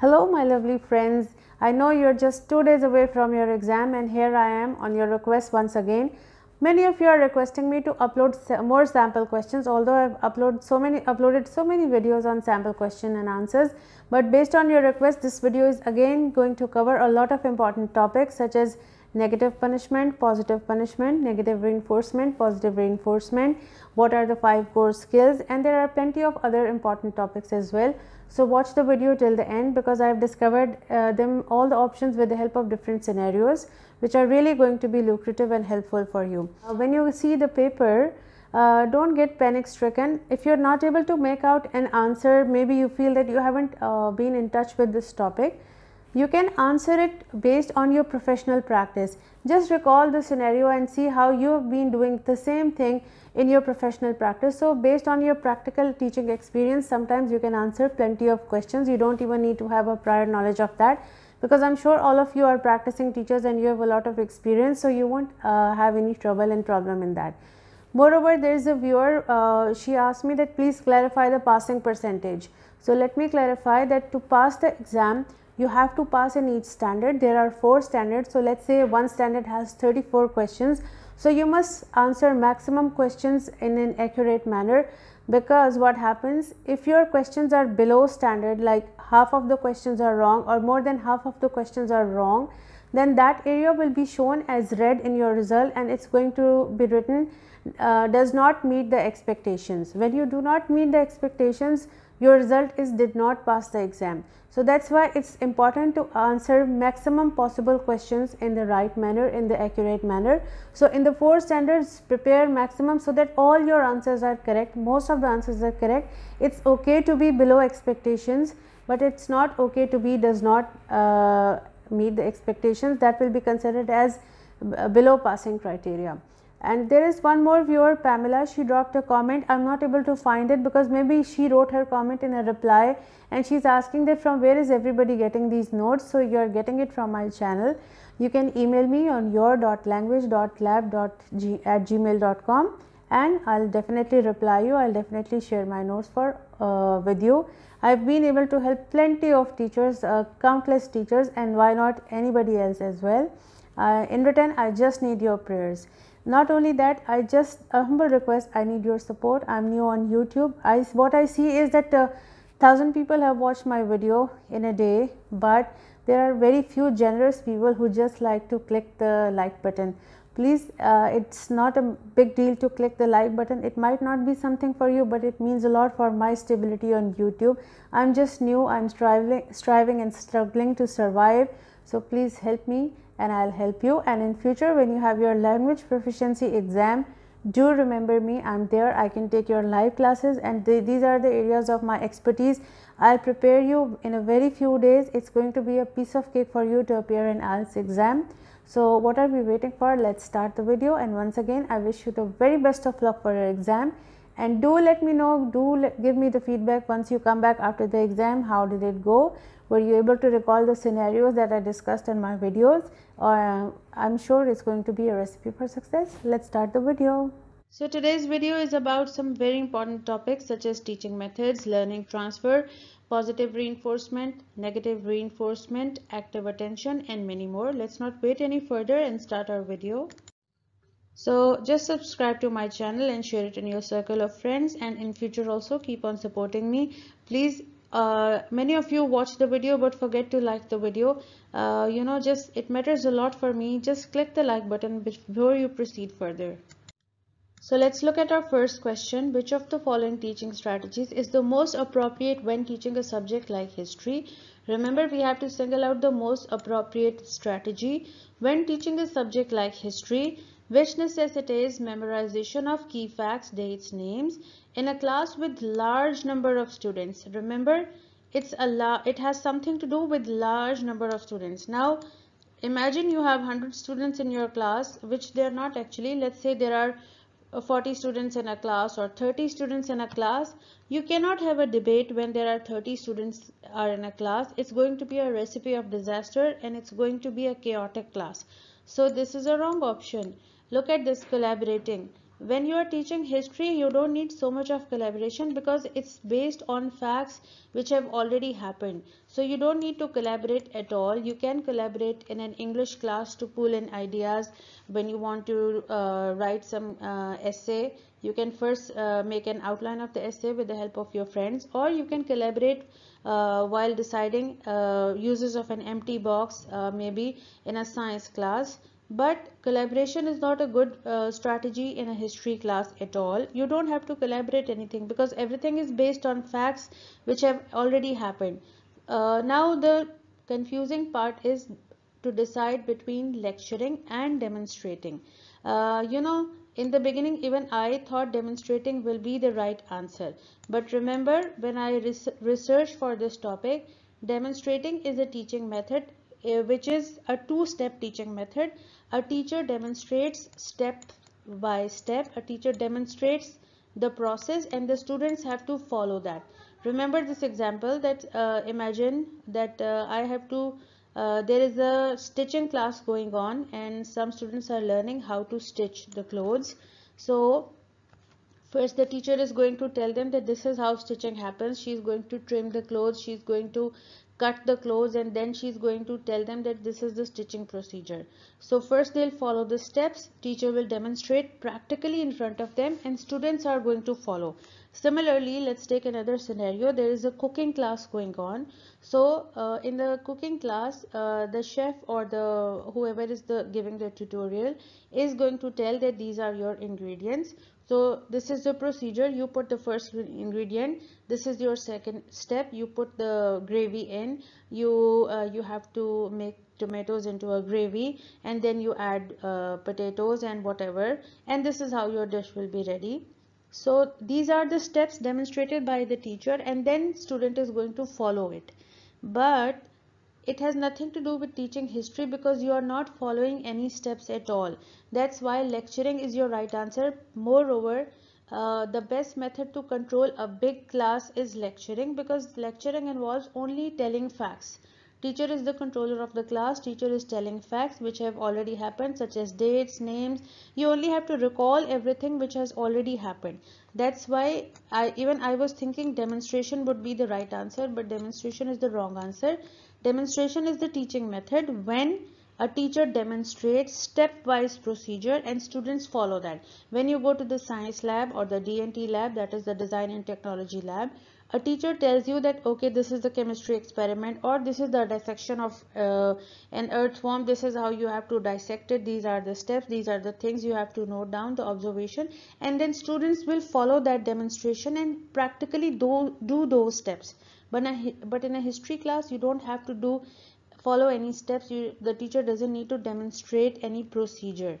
Hello my lovely friends, I know you are just 2 days away from your exam and here I am on your request once again. Many of you are requesting me to upload more sample questions although I have uploaded so many uploaded so many videos on sample question and answers but based on your request this video is again going to cover a lot of important topics such as negative punishment, positive punishment, negative reinforcement, positive reinforcement, what are the five core skills and there are plenty of other important topics as well. So watch the video till the end because I have discovered uh, them all the options with the help of different scenarios which are really going to be lucrative and helpful for you. Uh, when you see the paper, uh, don't get panic stricken. If you're not able to make out an answer, maybe you feel that you haven't uh, been in touch with this topic, you can answer it based on your professional practice. Just recall the scenario and see how you have been doing the same thing in your professional practice. So, based on your practical teaching experience, sometimes you can answer plenty of questions. You don't even need to have a prior knowledge of that because I'm sure all of you are practicing teachers and you have a lot of experience. So, you won't uh, have any trouble and problem in that. Moreover, there is a viewer, uh, she asked me that please clarify the passing percentage. So, let me clarify that to pass the exam, you have to pass in each standard there are four standards so let's say one standard has 34 questions so you must answer maximum questions in an accurate manner because what happens if your questions are below standard like half of the questions are wrong or more than half of the questions are wrong then that area will be shown as red in your result and it's going to be written uh, does not meet the expectations when you do not meet the expectations your result is did not pass the exam. So that's why it's important to answer maximum possible questions in the right manner, in the accurate manner. So in the four standards, prepare maximum so that all your answers are correct. Most of the answers are correct. It's okay to be below expectations, but it's not okay to be does not uh, meet the expectations. That will be considered as uh, below passing criteria. And there is one more viewer Pamela, she dropped a comment, I am not able to find it because maybe she wrote her comment in a reply and she is asking that from where is everybody getting these notes. So, you are getting it from my channel. You can email me on your.language.lab.g at gmail.com and I will definitely reply you, I will definitely share my notes for uh, with you. I have been able to help plenty of teachers, uh, countless teachers and why not anybody else as well. Uh, in return, I just need your prayers not only that i just a humble request i need your support i'm new on youtube i what i see is that uh, thousand people have watched my video in a day but there are very few generous people who just like to click the like button please uh, it's not a big deal to click the like button it might not be something for you but it means a lot for my stability on youtube i'm just new i'm striving striving and struggling to survive so please help me and I'll help you and in future when you have your language proficiency exam do remember me I'm there I can take your live classes and these are the areas of my expertise I'll prepare you in a very few days it's going to be a piece of cake for you to appear in IELTS exam so what are we waiting for let's start the video and once again I wish you the very best of luck for your exam and do let me know do give me the feedback once you come back after the exam how did it go were you able to recall the scenarios that I discussed in my videos? Uh, I am sure it's going to be a recipe for success. Let's start the video. So today's video is about some very important topics such as teaching methods, learning transfer, positive reinforcement, negative reinforcement, active attention and many more. Let's not wait any further and start our video. So just subscribe to my channel and share it in your circle of friends and in future also keep on supporting me. Please uh, many of you watch the video but forget to like the video uh, you know just it matters a lot for me just click the like button before you proceed further so let's look at our first question which of the following teaching strategies is the most appropriate when teaching a subject like history remember we have to single out the most appropriate strategy when teaching a subject like history which necessitates memorization of key facts dates names in a class with large number of students remember it's a it has something to do with large number of students now imagine you have 100 students in your class which they are not actually let's say there are 40 students in a class or 30 students in a class you cannot have a debate when there are 30 students are in a class it's going to be a recipe of disaster and it's going to be a chaotic class so this is a wrong option look at this collaborating when you are teaching history you don't need so much of collaboration because it's based on facts which have already happened so you don't need to collaborate at all you can collaborate in an english class to pull in ideas when you want to uh, write some uh, essay you can first uh, make an outline of the essay with the help of your friends or you can collaborate uh, while deciding uh, uses of an empty box uh, maybe in a science class but collaboration is not a good uh, strategy in a history class at all you don't have to collaborate anything because everything is based on facts which have already happened uh, now the confusing part is to decide between lecturing and demonstrating uh, you know in the beginning even i thought demonstrating will be the right answer but remember when i res researched for this topic demonstrating is a teaching method uh, which is a two-step teaching method a teacher demonstrates step by step. A teacher demonstrates the process and the students have to follow that. Remember this example that uh, imagine that uh, I have to, uh, there is a stitching class going on and some students are learning how to stitch the clothes. So First, the teacher is going to tell them that this is how stitching happens. She is going to trim the clothes. She is going to cut the clothes and then she's going to tell them that this is the stitching procedure. So first they'll follow the steps, teacher will demonstrate practically in front of them and students are going to follow. Similarly, let's take another scenario. There is a cooking class going on. So uh, in the cooking class, uh, the chef or the whoever is the giving the tutorial is going to tell that these are your ingredients so this is the procedure you put the first ingredient this is your second step you put the gravy in you uh, you have to make tomatoes into a gravy and then you add uh, potatoes and whatever and this is how your dish will be ready so these are the steps demonstrated by the teacher and then student is going to follow it but it has nothing to do with teaching history because you are not following any steps at all that's why lecturing is your right answer moreover uh, the best method to control a big class is lecturing because lecturing involves only telling facts Teacher is the controller of the class. Teacher is telling facts which have already happened such as dates, names. You only have to recall everything which has already happened. That's why I even I was thinking demonstration would be the right answer but demonstration is the wrong answer. Demonstration is the teaching method when a teacher demonstrates stepwise procedure and students follow that. When you go to the science lab or the DNT lab, that is the design and technology lab, a teacher tells you that okay this is the chemistry experiment or this is the dissection of uh, an earthworm this is how you have to dissect it these are the steps these are the things you have to note down the observation and then students will follow that demonstration and practically do, do those steps but, a, but in a history class you don't have to do follow any steps you, the teacher doesn't need to demonstrate any procedure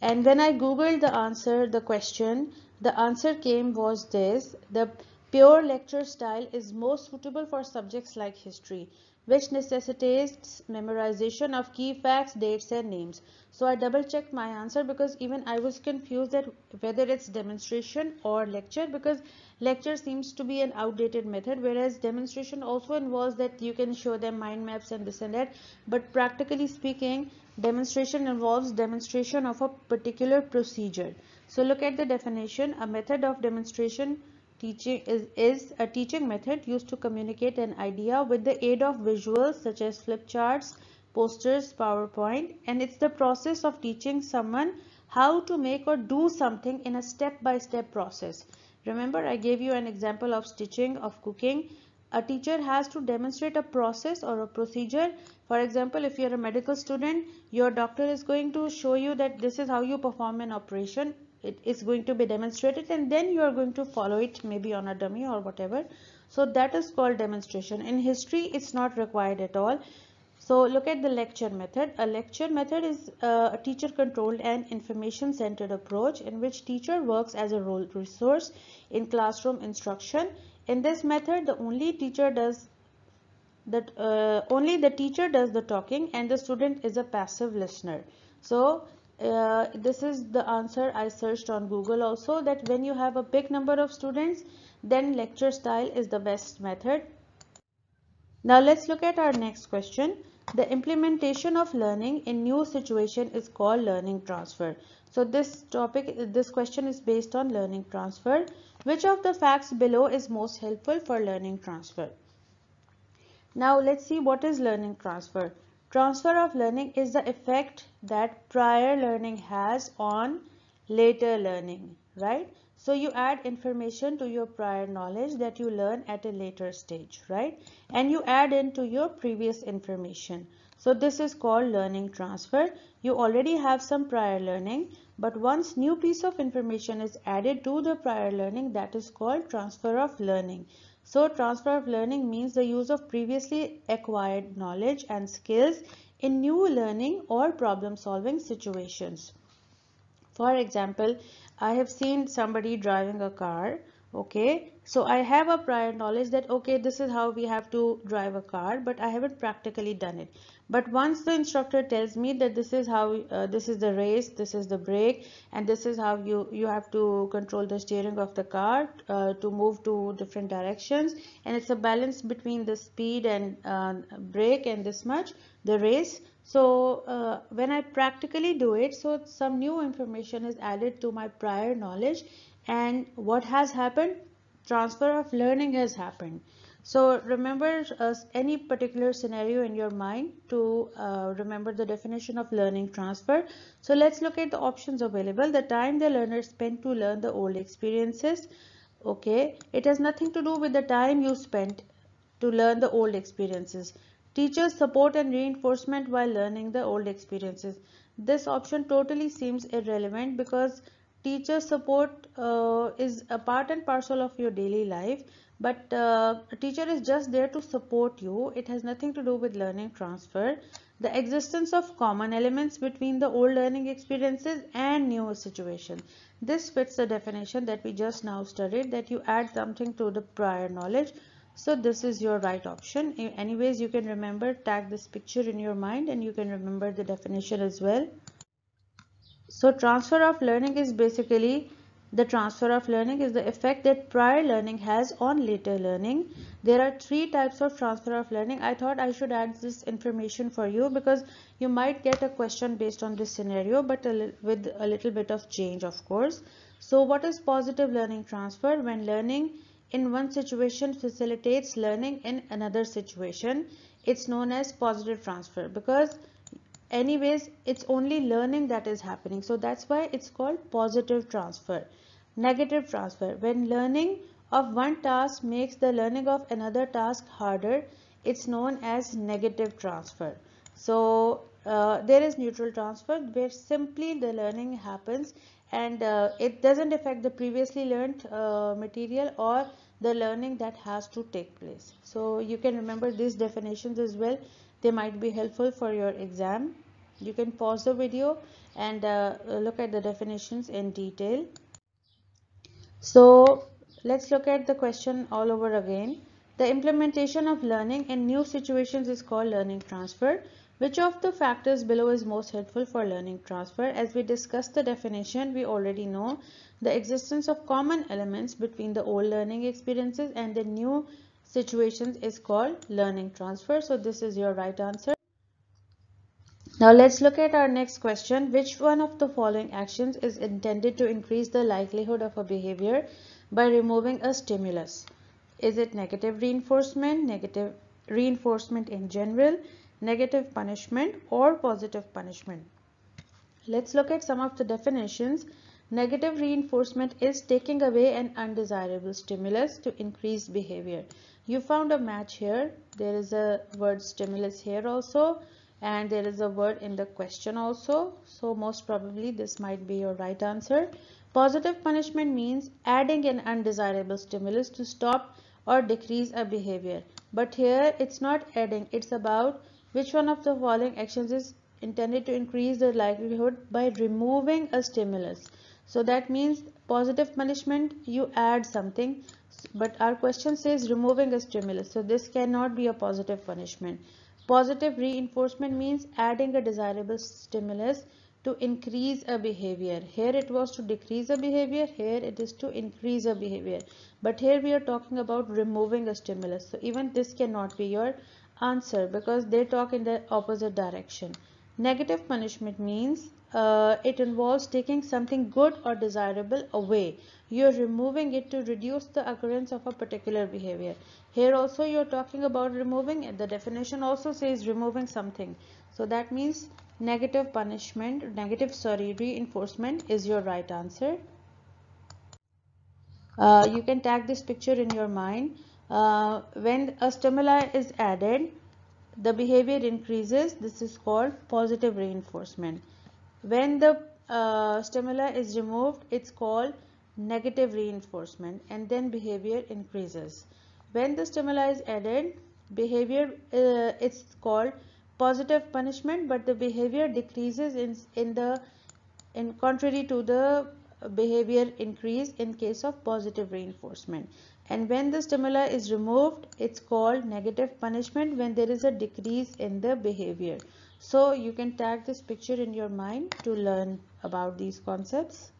and when i googled the answer the question the answer came was this the pure lecture style is most suitable for subjects like history which necessitates memorization of key facts, dates and names. So I double checked my answer because even I was confused that whether it's demonstration or lecture because lecture seems to be an outdated method whereas demonstration also involves that you can show them mind maps and this and that but practically speaking demonstration involves demonstration of a particular procedure. So look at the definition a method of demonstration Teaching is, is a teaching method used to communicate an idea with the aid of visuals such as flip charts, posters, PowerPoint, and it's the process of teaching someone how to make or do something in a step-by-step -step process. Remember, I gave you an example of stitching, of cooking. A teacher has to demonstrate a process or a procedure. For example, if you're a medical student, your doctor is going to show you that this is how you perform an operation it is going to be demonstrated and then you are going to follow it maybe on a dummy or whatever so that is called demonstration in history it's not required at all so look at the lecture method. A lecture method is uh, a teacher controlled and information centered approach in which teacher works as a role resource in classroom instruction. In this method, the only teacher does that uh, only the teacher does the talking and the student is a passive listener. So uh, this is the answer I searched on Google also that when you have a big number of students then lecture style is the best method. Now let's look at our next question. The implementation of learning in new situation is called learning transfer. So this topic, this question is based on learning transfer. Which of the facts below is most helpful for learning transfer? Now let's see what is learning transfer. Transfer of learning is the effect that prior learning has on later learning, right? So you add information to your prior knowledge that you learn at a later stage, right? And you add into your previous information. So this is called learning transfer. You already have some prior learning, but once new piece of information is added to the prior learning, that is called transfer of learning. So transfer of learning means the use of previously acquired knowledge and skills in new learning or problem solving situations. For example, I have seen somebody driving a car, okay, so I have a prior knowledge that, okay, this is how we have to drive a car, but I haven't practically done it. But once the instructor tells me that this is how, uh, this is the race, this is the brake, and this is how you, you have to control the steering of the car uh, to move to different directions. And it's a balance between the speed and uh, brake and this much, the race. So uh, when I practically do it, so some new information is added to my prior knowledge. And what has happened? transfer of learning has happened. So remember uh, any particular scenario in your mind to uh, remember the definition of learning transfer. So let's look at the options available. The time the learner spent to learn the old experiences. Okay, it has nothing to do with the time you spent to learn the old experiences. Teachers support and reinforcement while learning the old experiences. This option totally seems irrelevant because teacher support uh, is a part and parcel of your daily life but uh, teacher is just there to support you it has nothing to do with learning transfer the existence of common elements between the old learning experiences and new situation this fits the definition that we just now studied that you add something to the prior knowledge so this is your right option anyways you can remember tag this picture in your mind and you can remember the definition as well so transfer of learning is basically the transfer of learning is the effect that prior learning has on later learning. There are three types of transfer of learning. I thought I should add this information for you because you might get a question based on this scenario but a with a little bit of change of course. So what is positive learning transfer? When learning in one situation facilitates learning in another situation, it's known as positive transfer because anyways it's only learning that is happening so that's why it's called positive transfer negative transfer when learning of one task makes the learning of another task harder it's known as negative transfer so uh, there is neutral transfer where simply the learning happens and uh, it doesn't affect the previously learned uh, material or the learning that has to take place so you can remember these definitions as well they might be helpful for your exam you can pause the video and uh, look at the definitions in detail so let's look at the question all over again the implementation of learning in new situations is called learning transfer which of the factors below is most helpful for learning transfer as we discussed the definition we already know the existence of common elements between the old learning experiences and the new situations is called learning transfer. So this is your right answer. Now let's look at our next question. Which one of the following actions is intended to increase the likelihood of a behavior by removing a stimulus? Is it negative reinforcement, negative reinforcement in general, negative punishment or positive punishment? Let's look at some of the definitions. Negative reinforcement is taking away an undesirable stimulus to increase behavior you found a match here there is a word stimulus here also and there is a word in the question also so most probably this might be your right answer positive punishment means adding an undesirable stimulus to stop or decrease a behavior but here it's not adding it's about which one of the following actions is intended to increase the likelihood by removing a stimulus so that means positive punishment you add something but our question says removing a stimulus so this cannot be a positive punishment positive reinforcement means adding a desirable stimulus to increase a behavior here it was to decrease a behavior here it is to increase a behavior but here we are talking about removing a stimulus so even this cannot be your answer because they talk in the opposite direction Negative punishment means uh, it involves taking something good or desirable away. You're removing it to reduce the occurrence of a particular behavior. Here also you're talking about removing The definition also says removing something. So that means negative punishment, negative sorry, reinforcement is your right answer. Uh, you can tag this picture in your mind. Uh, when a stimuli is added, the behavior increases this is called positive reinforcement when the uh, stimulus is removed it's called negative reinforcement and then behavior increases when the stimulus is added behavior uh, it's called positive punishment but the behavior decreases in in the in contrary to the behavior increase in case of positive reinforcement and when the stimulus is removed it's called negative punishment when there is a decrease in the behavior so you can tag this picture in your mind to learn about these concepts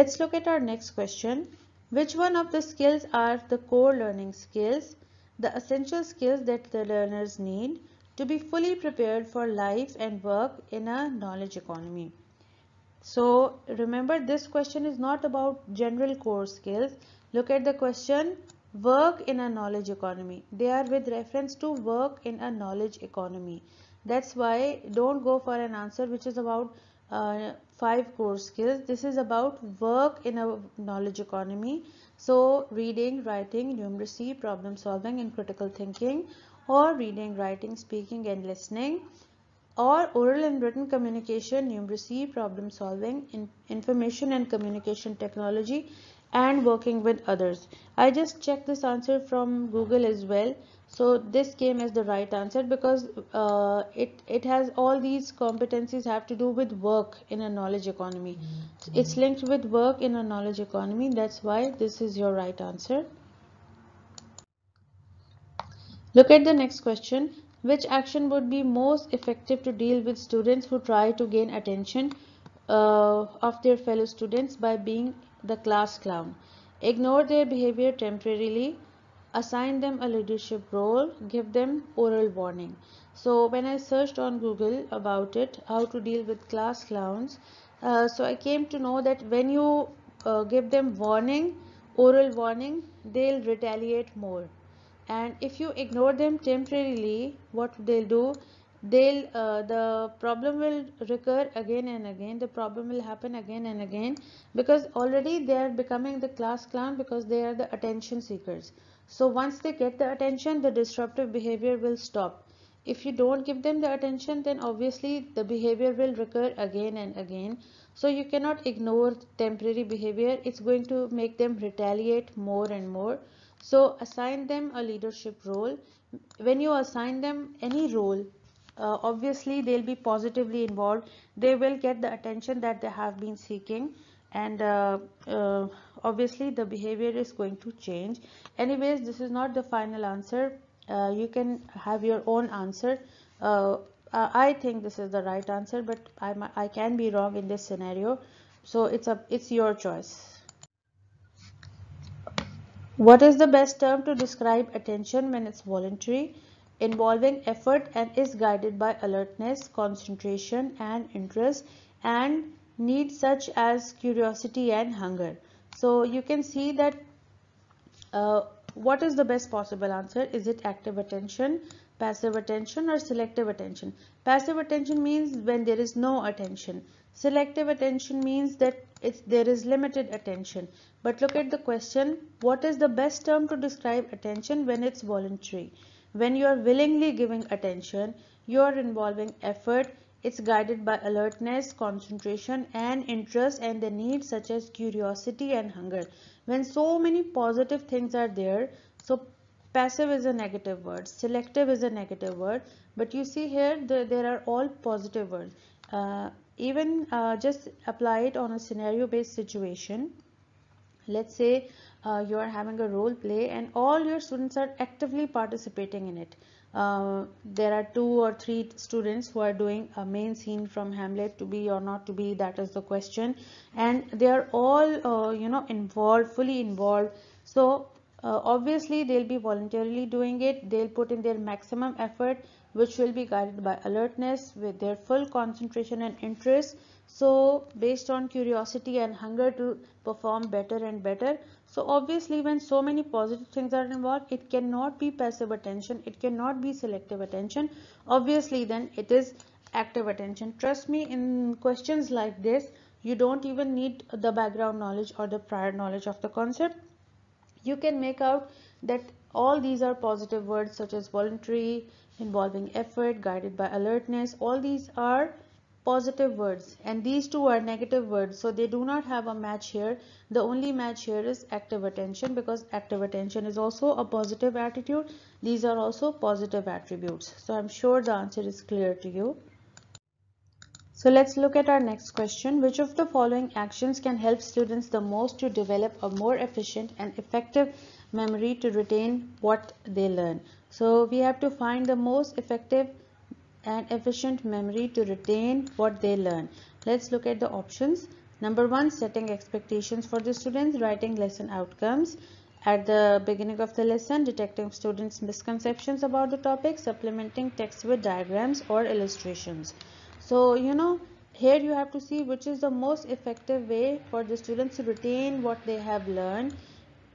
let's look at our next question which one of the skills are the core learning skills the essential skills that the learners need to be fully prepared for life and work in a knowledge economy so remember this question is not about general core skills. Look at the question work in a knowledge economy. They are with reference to work in a knowledge economy. That's why don't go for an answer which is about uh, five core skills. This is about work in a knowledge economy. So reading, writing, numeracy, problem solving and critical thinking or reading, writing, speaking and listening or oral and written communication, numeracy, problem solving, in information and communication technology, and working with others. I just checked this answer from Google as well. So this came as the right answer because uh, it, it has all these competencies have to do with work in a knowledge economy. Mm-hmm. it's linked with work in a knowledge economy. That's why this is your right answer. Look at the next question. Which action would be most effective to deal with students who try to gain attention uh, of their fellow students by being the class clown? Ignore their behavior temporarily, assign them a leadership role, give them oral warning. So when I searched on Google about it, how to deal with class clowns, uh, so I came to know that when you uh, give them warning, oral warning, they'll retaliate more and if you ignore them temporarily what they'll do they'll uh, the problem will recur again and again the problem will happen again and again because already they are becoming the class clown because they are the attention seekers so once they get the attention the disruptive behavior will stop if you don't give them the attention then obviously the behavior will recur again and again so you cannot ignore temporary behavior it's going to make them retaliate more and more so assign them a leadership role. When you assign them any role, uh, obviously they'll be positively involved. They will get the attention that they have been seeking and uh, uh, obviously the behavior is going to change. Anyways, this is not the final answer. Uh, you can have your own answer. Uh, uh, I think this is the right answer, but I, I can be wrong in this scenario. So it's a it's your choice. What is the best term to describe attention when it's voluntary, involving effort and is guided by alertness, concentration and interest and needs such as curiosity and hunger. So you can see that uh, what is the best possible answer? Is it active attention, passive attention or selective attention? Passive attention means when there is no attention Selective attention means that there is limited attention. But look at the question, what is the best term to describe attention when it's voluntary? When you are willingly giving attention, you are involving effort, it's guided by alertness, concentration and interest and the needs such as curiosity and hunger. When so many positive things are there, so passive is a negative word, selective is a negative word, but you see here the, there are all positive words. Uh, even uh, just apply it on a scenario based situation let's say uh, you are having a role play and all your students are actively participating in it uh, there are two or three students who are doing a main scene from hamlet to be or not to be that is the question and they are all uh, you know involved fully involved so uh, obviously they'll be voluntarily doing it they'll put in their maximum effort which will be guided by alertness with their full concentration and interest. So based on curiosity and hunger to perform better and better. So obviously when so many positive things are involved, it cannot be passive attention. It cannot be selective attention. Obviously then it is active attention. Trust me in questions like this, you don't even need the background knowledge or the prior knowledge of the concept. You can make out that all these are positive words such as voluntary, involving effort, guided by alertness. All these are positive words and these two are negative words so they do not have a match here the only match here is active attention because active attention is also a positive attitude these are also positive attributes so i'm sure the answer is clear to you so let's look at our next question which of the following actions can help students the most to develop a more efficient and effective memory to retain what they learn. So we have to find the most effective and efficient memory to retain what they learn. Let's look at the options. Number one, setting expectations for the students, writing lesson outcomes. At the beginning of the lesson, detecting students' misconceptions about the topic, supplementing text with diagrams or illustrations. So, you know, here you have to see which is the most effective way for the students to retain what they have learned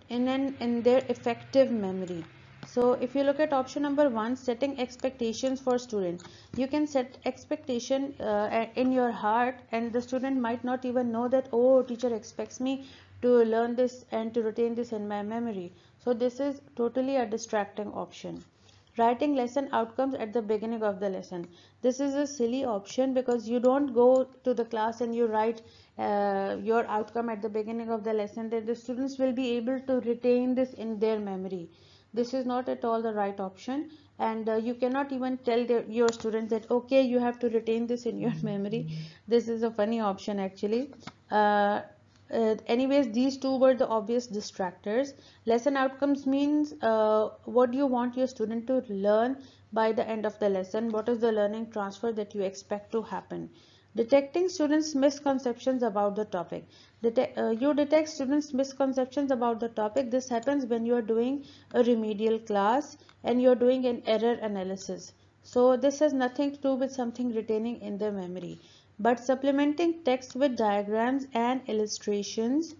in, an, in their effective memory. So if you look at option number one, setting expectations for student, you can set expectation uh, in your heart and the student might not even know that, oh, teacher expects me to learn this and to retain this in my memory. So this is totally a distracting option writing lesson outcomes at the beginning of the lesson this is a silly option because you don't go to the class and you write uh, your outcome at the beginning of the lesson Then the students will be able to retain this in their memory this is not at all the right option and uh, you cannot even tell the, your students that okay you have to retain this in your memory this is a funny option actually uh, uh, anyways these two were the obvious distractors lesson outcomes means uh, what do you want your student to learn by the end of the lesson what is the learning transfer that you expect to happen detecting students misconceptions about the topic uh, you detect students misconceptions about the topic this happens when you are doing a remedial class and you are doing an error analysis so this has nothing to do with something retaining in the memory but supplementing text with diagrams and illustrations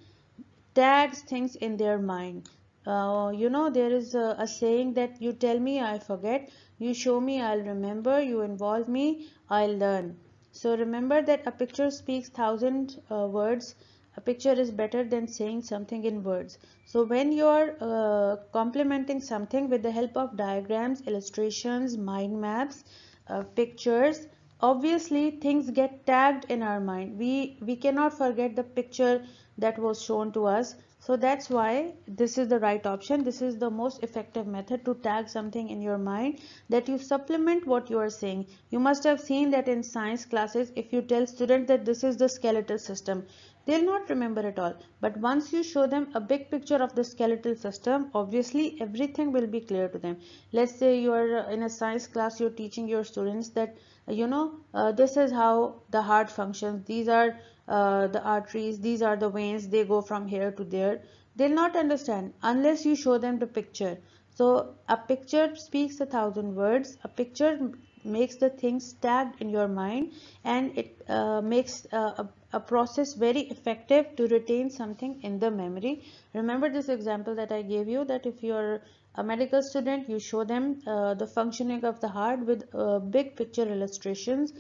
tags things in their mind. Uh, you know, there is a, a saying that you tell me, I forget. You show me, I'll remember. You involve me, I'll learn. So remember that a picture speaks thousand uh, words. A picture is better than saying something in words. So when you're uh, complementing something with the help of diagrams, illustrations, mind maps, uh, pictures, obviously things get tagged in our mind we we cannot forget the picture that was shown to us so that's why this is the right option this is the most effective method to tag something in your mind that you supplement what you are saying you must have seen that in science classes if you tell student that this is the skeletal system they'll not remember it all but once you show them a big picture of the skeletal system obviously everything will be clear to them let's say you are in a science class you're teaching your students that you know uh, this is how the heart functions these are uh, the arteries these are the veins they go from here to there they'll not understand unless you show them the picture so a picture speaks a thousand words a picture makes the things tagged in your mind and it uh, makes uh, a, a process very effective to retain something in the memory remember this example that i gave you that if you're a medical student you show them uh, the functioning of the heart with uh, big picture illustrations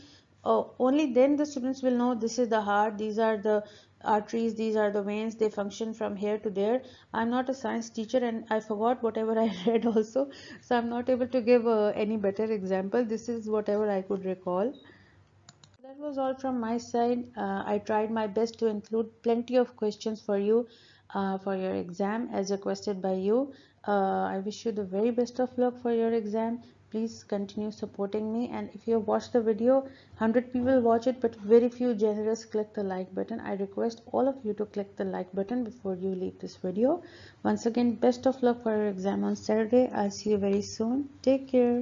oh, only then the students will know this is the heart these are the arteries these are the veins they function from here to there i'm not a science teacher and i forgot whatever i read also so i'm not able to give uh, any better example this is whatever i could recall that was all from my side uh, i tried my best to include plenty of questions for you uh, for your exam as requested by you uh, i wish you the very best of luck for your exam please continue supporting me and if you watch the video 100 people watch it but very few generous click the like button i request all of you to click the like button before you leave this video once again best of luck for your exam on saturday i'll see you very soon take care